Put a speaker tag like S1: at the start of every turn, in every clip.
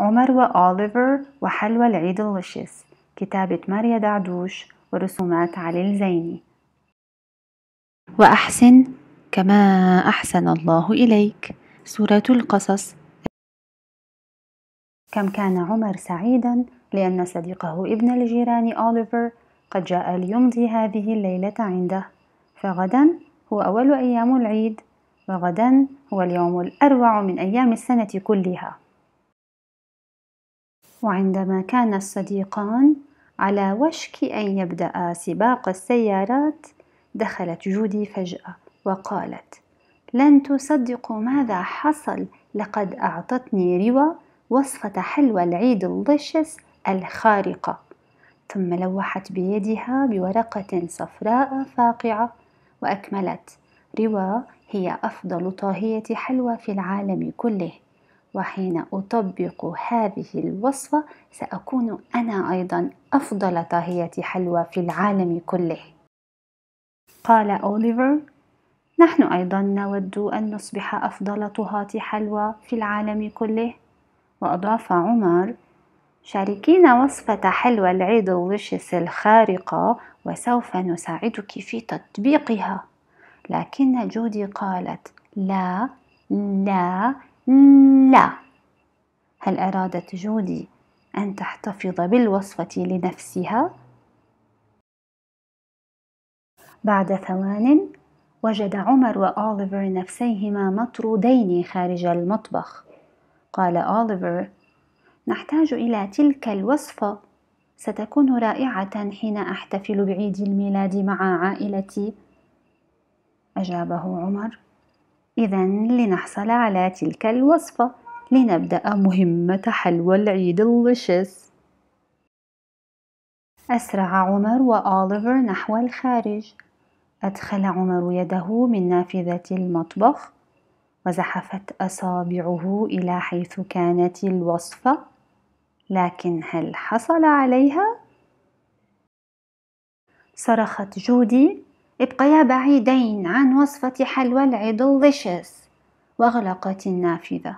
S1: عمر وأوليفر وحلوى العيد اللشيس كتابة ماريا دعدوش ورسومات علي الزيني وأحسن كما أحسن الله إليك سورة القصص كم كان عمر سعيدا لأن صديقه ابن الجيران أوليفر قد جاء ليمضي هذه الليلة عنده فغدا هو أول أيام العيد وغدا هو اليوم الأروع من أيام السنة كلها وعندما كان الصديقان على وشك أن يبدأ سباق السيارات دخلت جودي فجأة وقالت لن تصدقوا ماذا حصل لقد أعطتني روا وصفة حلوى العيد الضشس الخارقة ثم لوحت بيدها بورقة صفراء فاقعة وأكملت روا هي أفضل طاهية حلوى في العالم كله وحين أطبق هذه الوصفة سأكون أنا أيضا أفضل طاهية حلوى في العالم كله قال أوليفر نحن أيضا نود أن نصبح أفضل طهاة حلوى في العالم كله وأضاف عمر شاركينا وصفة حلوى العيد وشس الخارقة وسوف نساعدك في تطبيقها لكن جودي قالت لا لا لا هل أرادت جودي أن تحتفظ بالوصفة لنفسها؟ بعد ثوان وجد عمر وأوليفر نفسيهما مطرودين خارج المطبخ قال أوليفر نحتاج إلى تلك الوصفة ستكون رائعة حين أحتفل بعيد الميلاد مع عائلتي أجابه عمر إذا لنحصل على تلك الوصفة لنبدأ مهمة حلوى العيد اللشس أسرع عمر وأوليفر نحو الخارج أدخل عمر يده من نافذة المطبخ وزحفت أصابعه إلى حيث كانت الوصفة لكن هل حصل عليها؟ صرخت جودي ابقيا بعيدين عن وصفة حلوى العضل ديشيس وأغلقت النافذة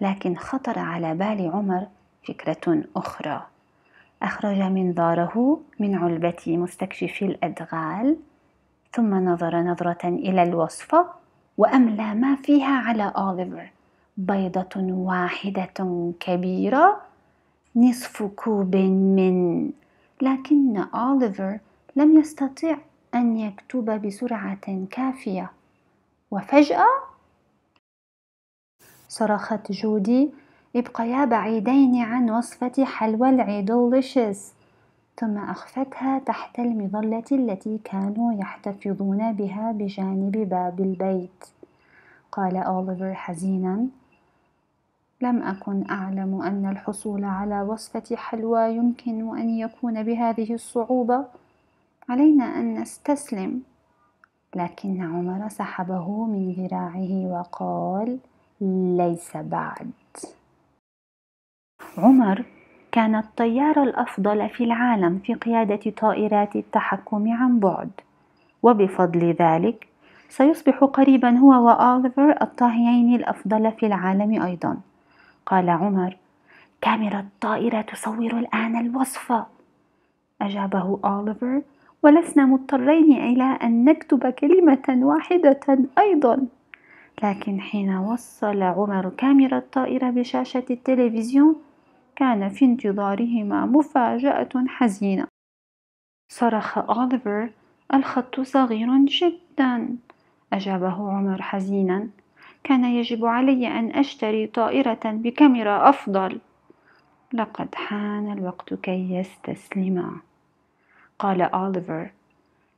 S1: لكن خطر على بال عمر فكرة أخرى أخرج منظاره من علبة مستكشفي الأدغال ثم نظر نظرة إلى الوصفة وأملى ما فيها على أوليفر بيضة واحدة كبيرة نصف كوب من لكن أوليفر لم يستطع أن يكتب بسرعة كافية وفجأة صرخت جودي ابقيا يا بعيدين عن وصفة حلوى العيدوليشيس ثم أخفتها تحت المظلة التي كانوا يحتفظون بها بجانب باب البيت قال أوليفر حزينا لم أكن أعلم أن الحصول على وصفة حلوى يمكن أن يكون بهذه الصعوبة علينا أن نستسلم لكن عمر سحبه من ذراعه وقال ليس بعد عمر كان الطيار الأفضل في العالم في قيادة طائرات التحكم عن بعد وبفضل ذلك سيصبح قريبا هو وأوليفر الطاهيين الأفضل في العالم أيضا قال عمر كاميرا الطائرة تصور الآن الوصفة أجابه أوليفر ولسنا مضطرين إلى أن نكتب كلمة واحدة أيضا لكن حين وصل عمر كاميرا الطائرة بشاشة التلفزيون كان في انتظارهما مفاجأة حزينة صرخ أوليفر الخط صغير جدا أجابه عمر حزينا كان يجب علي أن أشتري طائرة بكاميرا أفضل لقد حان الوقت كي يستسلما قال أوليفر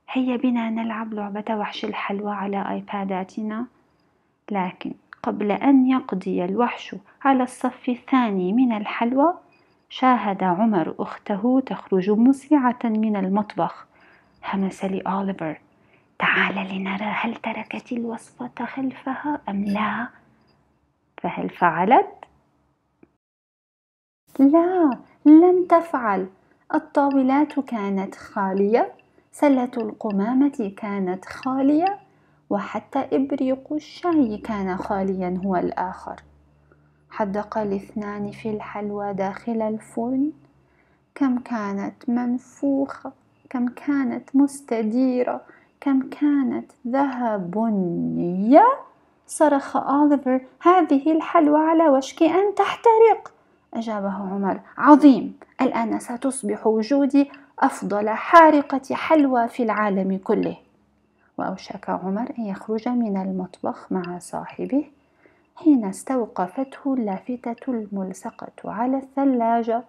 S1: هيا بنا نلعب لعبة وحش الحلوى على آيباداتنا لكن قبل أن يقضي الوحش على الصف الثاني من الحلوى شاهد عمر أخته تخرج مسرعة من المطبخ همس لأوليفر تعال لنرى هل تركت الوصفة خلفها أم لا فهل فعلت؟ لا لم تفعل الطاولات كانت خالية سلة القمامة كانت خالية وحتى إبريق الشاي كان خاليا هو الآخر حدق الاثنان في الحلوى داخل الفرن كم كانت منفوخة كم كانت مستديرة كم كانت ذهبية صرخ أوليفر هذه الحلوى على وشك أن تحترق أجابه عمر عظيم الآن ستصبح وجودي أفضل حارقة حلوى في العالم كله وأوشك عمر أن يخرج من المطبخ مع صاحبه حين استوقفته اللافتة الملصقة على الثلاجة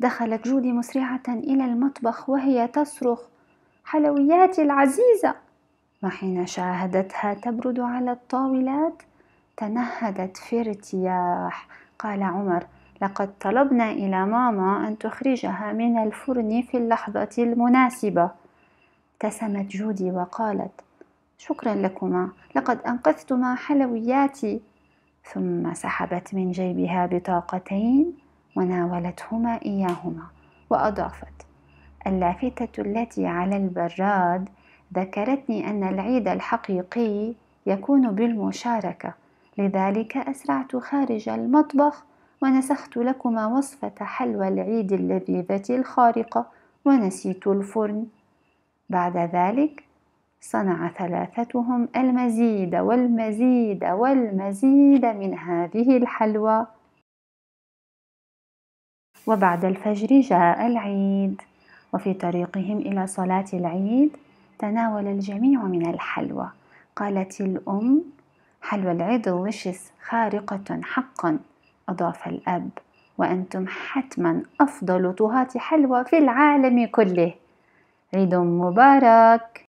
S1: دخلت جودي مسرعة إلى المطبخ وهي تصرخ حلوياتي العزيزة وحين شاهدتها تبرد على الطاولات تنهدت في ارتياح قال عمر لقد طلبنا إلى ماما أن تخرجها من الفرن في اللحظة المناسبة ابتسمت جودي وقالت شكرا لكما لقد أنقذتما حلوياتي ثم سحبت من جيبها بطاقتين وناولتهما إياهما وأضافت اللافتة التي على البراد ذكرتني أن العيد الحقيقي يكون بالمشاركة لذلك أسرعت خارج المطبخ ونسخت لكما وصفة حلوى العيد اللذيذة الخارقة ونسيت الفرن بعد ذلك صنع ثلاثتهم المزيد والمزيد والمزيد من هذه الحلوى وبعد الفجر جاء العيد وفي طريقهم الى صلاه العيد تناول الجميع من الحلوى قالت الام حلوى العيد وشس خارقة حقا أضاف الأب وأنتم حتما أفضل طهاة حلوى في العالم كله عيد مبارك